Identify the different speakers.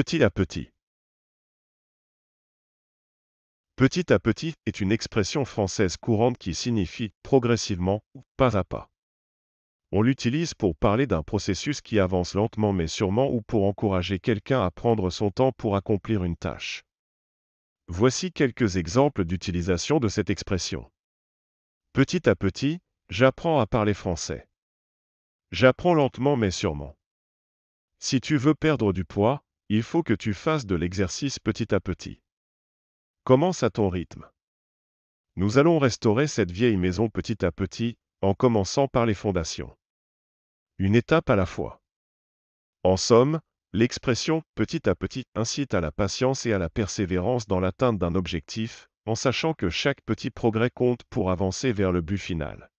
Speaker 1: Petit à petit. Petit à petit est une expression française courante qui signifie progressivement ou pas à pas. On l'utilise pour parler d'un processus qui avance lentement mais sûrement ou pour encourager quelqu'un à prendre son temps pour accomplir une tâche. Voici quelques exemples d'utilisation de cette expression. Petit à petit, j'apprends à parler français. J'apprends lentement mais sûrement. Si tu veux perdre du poids, il faut que tu fasses de l'exercice petit à petit. Commence à ton rythme. Nous allons restaurer cette vieille maison petit à petit, en commençant par les fondations. Une étape à la fois. En somme, l'expression petit à petit incite à la patience et à la persévérance dans l'atteinte d'un objectif, en sachant que chaque petit progrès compte pour avancer vers le but final.